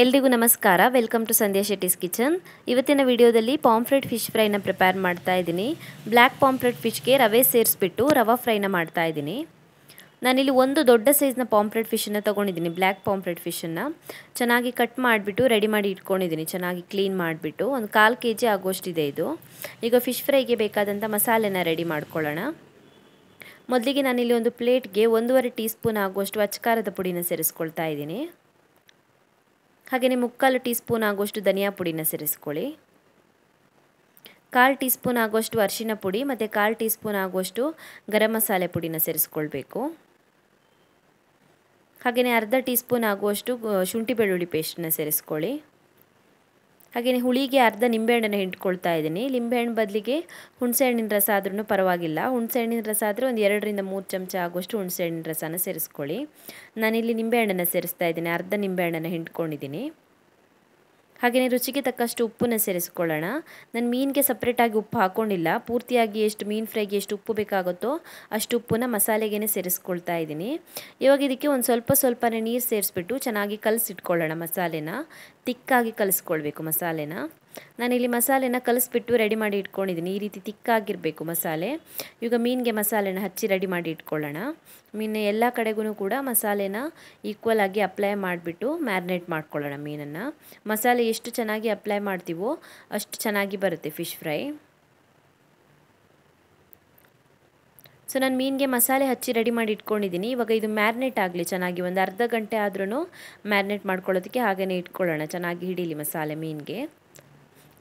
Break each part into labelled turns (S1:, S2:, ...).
S1: ಎಲ್ರಿಗೂ ನಮಸ್ಕಾರ welcome to Sandhya Shetty's kitchen ಇವತ್ತಿನ ವಿಡಿಯೋದಲ್ಲಿ ಪಾಂಫ್ರೆಟ್ ಫಿಶ್ ಫ್ರೈನ ಪ್ರಿಪೇರ್ ಮಾಡ್ತಾ ಇದ್ದೀನಿ ಬ್ಲ್ಯಾಕ್ ಪಾಂಫ್ರೇಟ್ ಫಿಶ್ಗೆ ರವೆ ಸೇರಿಸ್ಬಿಟ್ಟು ರವಾ ಫ್ರೈನ ಮಾಡ್ತಾ ಇದ್ದೀನಿ ನಾನಿಲ್ಲಿ ಒಂದು ದೊಡ್ಡ ಸೈಜ್ನ ಪಾಂಪ್ರೆಟ್ ಫಿಶನ್ನು ತೊಗೊಂಡಿದ್ದೀನಿ ಬ್ಲ್ಯಾಕ್ ಪಾಂಪ್ರೆಟ್ ಫಿಶನ್ನು ಚೆನ್ನಾಗಿ ಕಟ್ ಮಾಡಿಬಿಟ್ಟು ರೆಡಿ ಮಾಡಿ ಇಟ್ಕೊಂಡಿದ್ದೀನಿ ಚೆನ್ನಾಗಿ ಕ್ಲೀನ್ ಮಾಡಿಬಿಟ್ಟು ಒಂದು ಕಾಲು ಕೆ ಜಿ ಆಗೋಷ್ಟಿದೆ ಇದು ಈಗ ಫಿಶ್ ಫ್ರೈಗೆ ಬೇಕಾದಂಥ ಮಸಾಲೆನ ರೆಡಿ ಮಾಡ್ಕೊಳ್ಳೋಣ ಮೊದಲಿಗೆ ನಾನಿಲ್ಲಿ ಒಂದು ಪ್ಲೇಟ್ಗೆ ಒಂದೂವರೆ ಟೀ ಸ್ಪೂನ್ ಆಗುವಷ್ಟು ಅಚ್ಚಕಾರದ ಪುಡಿನ ಸೇರಿಸ್ಕೊಳ್ತಾ ಇದ್ದೀನಿ ಹಾಗೆಯೇ ಮುಕ್ಕಾಲು ಟೀ ಸ್ಪೂನ್ ಆಗುವಷ್ಟು ಧನಿಯಾ ಪುಡಿನ ಸೇರಿಸ್ಕೊಳ್ಳಿ ಕಾಲು ಟೀ ಸ್ಪೂನ್ ಆಗುವಷ್ಟು ಅರಿಶಿನ ಪುಡಿ ಮತ್ತು ಕಾಲು ಟೀ ಸ್ಪೂನ್ ಆಗುವಷ್ಟು ಗರಂ ಮಸಾಲೆ ಪುಡಿನ ಸೇರಿಸ್ಕೊಳ್ಬೇಕು ಹಾಗೆಯೇ ಅರ್ಧ ಟೀ ಸ್ಪೂನ್ ಆಗುವಷ್ಟು ಶುಂಠಿ ಬೆಳ್ಳುಳ್ಳಿ ಪೇಸ್ಟನ್ನ ಸೇರಿಸ್ಕೊಳ್ಳಿ ಹಾಗೆಯೇ ಹುಳಿಗೆ ಅರ್ಧ ನಿಂಬೆಹಣ್ಣನ್ನು ಹಿಂಡ್ಕೊಳ್ತಾ ಇದ್ದೀನಿ ಲಿಂಬೆಹಣ್ಣು ಬದಲಿಗೆ ಹುಣಸೆಹಣ್ಣಿನ ರಸ ಆದ್ರೂ ಪರವಾಗಿಲ್ಲ ಹುಣಸೆಹಣ್ಣಿನ ರಸ ಆದರೆ ಒಂದು ಎರಡರಿಂದ ಮೂರು ಚಮಚ ಆಗುವಷ್ಟು ಹುಣಸೆಹಣ್ಣಿನ ರಸನ ಸೇರಿಸ್ಕೊಳ್ಳಿ ನಾನಿಲ್ಲಿ ನಿಂಬೆಹಣ್ಣನ್ನು ಸೇರಿಸ್ತಾ ಇದ್ದೀನಿ ಅರ್ಧ ನಿಂಬೆಹಣ್ಣನ್ನು ಹಿಂಡ್ಕೊಂಡಿದ್ದೀನಿ ಹಾಗೆಯೇ ರುಚಿಗೆ ತಕ್ಕಷ್ಟು ಉಪ್ಪನ್ನು ಸೇರಿಸ್ಕೊಳ್ಳೋಣ ನಾನು ಮೀನಿಗೆ ಸಪ್ರೇಟಾಗಿ ಉಪ್ಪು ಹಾಕ್ಕೊಂಡಿಲ್ಲ ಪೂರ್ತಿಯಾಗಿ ಎಷ್ಟು ಮೀನು ಫ್ರೈಗೆ ಎಷ್ಟು ಉಪ್ಪು ಬೇಕಾಗುತ್ತೋ ಅಷ್ಟು ಉಪ್ಪನ್ನ ಮಸಾಲೆಗೇ ಸೇರಿಸ್ಕೊಳ್ತಾ ಇದ್ದೀನಿ ಇವಾಗ ಇದಕ್ಕೆ ಒಂದು ಸ್ವಲ್ಪ ಸ್ವಲ್ಪನೇ ನೀರು ಸೇರಿಸ್ಬಿಟ್ಟು ಚೆನ್ನಾಗಿ ಕಲಸಿಟ್ಕೊಳ್ಳೋಣ ಮಸಾಲೆನ ತಿಕ್ಕಾಗಿ ಕಲಿಸ್ಕೊಳ್ಬೇಕು ಮಸಾಲೆನ ನಾನಿಲ್ಲಿ ಮಸಾಲೆನ ಕಲಿಸ್ಬಿಟ್ಟು ರೆಡಿ ಮಾಡಿ ಇಟ್ಕೊಂಡಿದ್ದೀನಿ ಈ ರೀತಿ ತಿಕ್ಕಾಗಿರಬೇಕು ಮಸಾಲೆ ಈಗ ಮೀನಿಗೆ ಮಸಾಲೆನ ಹಚ್ಚಿ ರೆಡಿ ಮಾಡಿ ಇಟ್ಕೊಳ್ಳೋಣ ಮೀನು ಎಲ್ಲ ಕಡೆಗೂ ಕೂಡ ಮಸಾಲೆನ ಈಕ್ವಲ್ ಆಗಿ ಅಪ್ಲೈ ಮಾಡಿಬಿಟ್ಟು ಮ್ಯಾರಿನೇಟ್ ಮಾಡ್ಕೊಳ್ಳೋಣ ಮೀನನ್ನು ಮಸಾಲೆ ಎಷ್ಟು ಚೆನ್ನಾಗಿ ಅಪ್ಲೈ ಮಾಡ್ತೀವೋ ಅಷ್ಟು ಚೆನ್ನಾಗಿ ಬರುತ್ತೆ ಫಿಶ್ ಫ್ರೈ ಸೊ ನಾನು ಮೀನಿಗೆ ಮಸಾಲೆ ಹಚ್ಚಿ ರೆಡಿ ಮಾಡಿ ಇಟ್ಕೊಂಡಿದ್ದೀನಿ ಇವಾಗ ಇದು ಮ್ಯಾರಿನೇಟ್ ಆಗಲಿ ಚೆನ್ನಾಗಿ ಒಂದು ಅರ್ಧ ಗಂಟೆ ಆದ್ರೂ ಮ್ಯಾರಿನೇಟ್ ಮಾಡ್ಕೊಳ್ಳೋದಕ್ಕೆ ಹಾಗೆಯೇ ಇಟ್ಕೊಳ್ಳೋಣ ಚೆನ್ನಾಗಿ ಹಿಡೀಲಿ ಮಸಾಲೆ ಮೀನಿಗೆ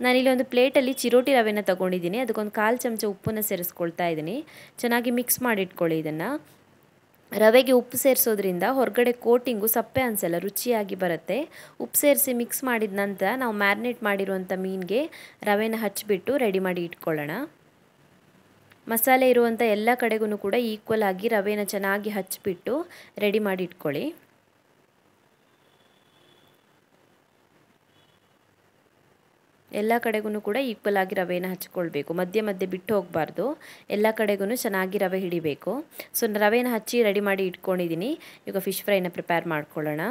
S1: ನಾನಿಲ್ಲಿ ಒಂದು ಪ್ಲೇಟಲ್ಲಿ ಚಿರೋಟಿ ರವೆನ ತೊಗೊಂಡಿದ್ದೀನಿ ಅದಕ್ಕೊಂದು ಕಾಲು ಚಮಚ ಉಪ್ಪನ್ನು ಸೇರಿಸ್ಕೊಳ್ತಾ ಇದ್ದೀನಿ ಚೆನ್ನಾಗಿ ಮಿಕ್ಸ್ ಮಾಡಿಟ್ಕೊಳ್ಳಿ ಇದನ್ನು ರವೆಗೆ ಉಪ್ಪು ಸೇರಿಸೋದ್ರಿಂದ ಹೊರಗಡೆ ಕೋಟಿಂಗು ಸಪ್ಪೆ ಅನಿಸಲ್ಲ ರುಚಿಯಾಗಿ ಬರುತ್ತೆ ಉಪ್ಪು ಸೇರಿಸಿ ಮಿಕ್ಸ್ ಮಾಡಿದ ನಂತರ ನಾವು ಮ್ಯಾರಿನೇಟ್ ಮಾಡಿರುವಂಥ ಮೀನಿಗೆ ರವೆನ ಹಚ್ಚಿಬಿಟ್ಟು ರೆಡಿ ಮಾಡಿ ಇಟ್ಕೊಳ್ಳೋಣ ಮಸಾಲೆ ಇರುವಂಥ ಎಲ್ಲ ಕಡೆಗೂ ಕೂಡ ಈಕ್ವಲ್ ಆಗಿ ರವೆನ ಚೆನ್ನಾಗಿ ಹಚ್ಚಿಬಿಟ್ಟು ರೆಡಿ ಮಾಡಿ ಇಟ್ಕೊಳ್ಳಿ ಎಲ್ಲ ಕಡೆಗೂ ಕೂಡ ಈಕ್ವಲ್ ಆಗಿ ರವೆಯನ್ನು ಹಚ್ಕೊಳ್ಬೇಕು ಮಧ್ಯೆ ಮಧ್ಯೆ ಬಿಟ್ಟು ಹೋಗಬಾರ್ದು ಎಲ್ಲ ಕಡೆಗೂ ಚೆನ್ನಾಗಿ ರವೆ ಹಿಡಿಬೇಕು ಸೊ ರವೆನ ಹಚ್ಚಿ ರೆಡಿ ಮಾಡಿ ಇಟ್ಕೊಂಡಿದ್ದೀನಿ ಈಗ ಫಿಶ್ ಫ್ರೈನ ಪ್ರಿಪೇರ್ ಮಾಡ್ಕೊಳ್ಳೋಣ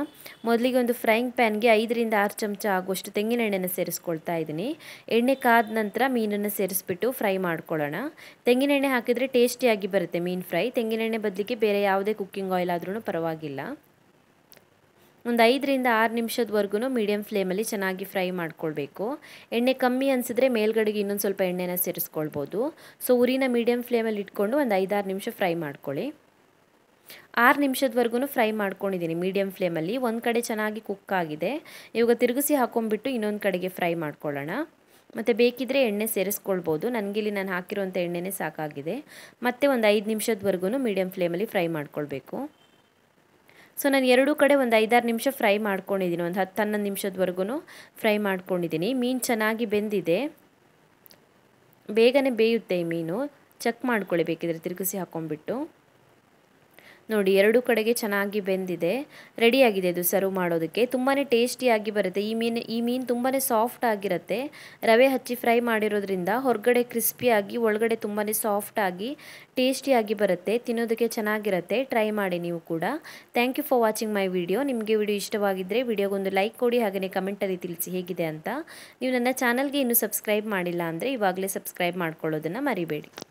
S1: ಮೊದಲಿಗೆ ಒಂದು ಫ್ರೈಯಿಂಗ್ ಪ್ಯಾನ್ಗೆ ಐದರಿಂದ ಆರು ಚಮಚ ಆಗುವಷ್ಟು ತೆಂಗಿನ ಎಣ್ಣೆನ ಸೇರಿಸ್ಕೊಳ್ತಾ ಇದ್ದೀನಿ ಎಣ್ಣೆ ಕಾದ ನಂತರ ಮೀನನ್ನು ಸೇರಿಸ್ಬಿಟ್ಟು ಫ್ರೈ ಮಾಡ್ಕೊಳ್ಳೋಣ ತೆಂಗಿನ ಎಣ್ಣೆ ಹಾಕಿದರೆ ಟೇಸ್ಟಿಯಾಗಿ ಬರುತ್ತೆ ಮೀನು ಫ್ರೈ ತೆಂಗಿನೆಣ್ಣೆ ಬದಲಿಗೆ ಬೇರೆ ಯಾವುದೇ ಕುಕ್ಕಿಂಗ್ ಆಯಿಲ್ ಆದ್ರೂ ಪರವಾಗಿಲ್ಲ ಒಂದು ಐದರಿಂದ ಆರು ನಿಮಿಷದವರೆಗೂ ಮೀಡಿಯಮ್ ಫ್ಲೇಮಲ್ಲಿ ಚೆನ್ನಾಗಿ ಫ್ರೈ ಮಾಡ್ಕೊಳ್ಬೇಕು ಎಣ್ಣೆ ಕಮ್ಮಿ ಅನಿಸಿದ್ರೆ ಮೇಲ್ಗಡೆಗೆ ಇನ್ನೊಂದು ಸ್ವಲ್ಪ ಎಣ್ಣೆನ ಸೇರಿಸ್ಕೊಳ್ಬೋದು ಸೊ ಉರಿನ ಮೀಡಿಯಮ್ ಫ್ಲೇಮಲ್ಲಿ ಇಟ್ಕೊಂಡು ಒಂದು ಐದಾರು ನಿಮಿಷ ಫ್ರೈ ಮಾಡ್ಕೊಳ್ಳಿ ಆರು ನಿಮಿಷದವರೆಗೂ ಫ್ರೈ ಮಾಡ್ಕೊಂಡಿದ್ದೀನಿ ಮೀಡಿಯಮ್ ಫ್ಲೇಮಲ್ಲಿ ಒಂದು ಕಡೆ ಚೆನ್ನಾಗಿ ಕುಕ್ ಆಗಿದೆ ಇವಾಗ ತಿರುಗಿಸಿ ಹಾಕೊಂಡ್ಬಿಟ್ಟು ಇನ್ನೊಂದು ಕಡೆಗೆ ಫ್ರೈ ಮಾಡ್ಕೊಳ್ಳೋಣ ಮತ್ತು ಬೇಕಿದ್ರೆ ಎಣ್ಣೆ ಸೇರಿಸ್ಕೊಳ್ಬೋದು ನನಗಿಲ್ಲಿ ನಾನು ಹಾಕಿರುವಂಥ ಎಣ್ಣೆನೇ ಸಾಕಾಗಿದೆ ಮತ್ತೆ ಒಂದು ಐದು ನಿಮಿಷದವರೆಗೂ ಮೀಡಿಯಮ್ ಫ್ಲೇಮಲ್ಲಿ ಫ್ರೈ ಮಾಡ್ಕೊಳ್ಬೇಕು ಸೊ ನಾನು ಎರಡೂ ಕಡೆ ಒಂದು ಐದಾರು ನಿಮಿಷ ಫ್ರೈ ಮಾಡ್ಕೊಂಡಿದ್ದೀನಿ ಒಂದು ಹತ್ತು ಹನ್ನೊಂದು ನಿಮಿಷದವರೆಗೂ ಫ್ರೈ ಮಾಡ್ಕೊಂಡಿದ್ದೀನಿ ಮೀನು ಚೆನ್ನಾಗಿ ಬೆಂದಿದೆ ಬೇಗನೆ ಬೇಯುತ್ತೆ ಈ ಮೀನು ಚೆಕ್ ಮಾಡ್ಕೊಳ್ಳಿ ತಿರುಗಿಸಿ ಹಾಕೊಂಡ್ಬಿಟ್ಟು ನೋಡಿ ಎರಡು ಕಡೆಗೆ ಚೆನ್ನಾಗಿ ಬೆಂದಿದೆ ರೆಡಿಯಾಗಿದೆ ಇದು ಸರ್ವ್ ಮಾಡೋದಕ್ಕೆ ತುಂಬಾ ಟೇಸ್ಟಿಯಾಗಿ ಬರುತ್ತೆ ಈ ಮೀನು ಈ ಮೀನು ತುಂಬಾ ಸಾಫ್ಟ್ ಆಗಿರುತ್ತೆ ರವೆ ಹಚ್ಚಿ ಫ್ರೈ ಮಾಡಿರೋದ್ರಿಂದ ಹೊರಗಡೆ ಕ್ರಿಸ್ಪಿಯಾಗಿ ಒಳಗಡೆ ತುಂಬಾ ಸಾಫ್ಟಾಗಿ ಟೇಸ್ಟಿಯಾಗಿ ಬರುತ್ತೆ ತಿನ್ನೋದಕ್ಕೆ ಚೆನ್ನಾಗಿರುತ್ತೆ ಟ್ರೈ ಮಾಡಿ ನೀವು ಕೂಡ thank you for watching my video ನಿಮಗೆ ವಿಡಿಯೋ ಇಷ್ಟವಾಗಿದ್ದರೆ ವಿಡಿಯೋಗೊಂದು ಲೈಕ್ ಕೊಡಿ ಹಾಗೆಯೇ ಕಮೆಂಟಲ್ಲಿ ತಿಳಿಸಿ ಹೇಗಿದೆ ಅಂತ ನೀವು ನನ್ನ ಚಾನಲ್ಗೆ ಇನ್ನೂ ಸಬ್ಸ್ಕ್ರೈಬ್ ಮಾಡಿಲ್ಲ ಅಂದರೆ ಇವಾಗಲೇ ಸಬ್ಸ್ಕ್ರೈಬ್ ಮಾಡ್ಕೊಳ್ಳೋದನ್ನು ಮರಿಬೇಡಿ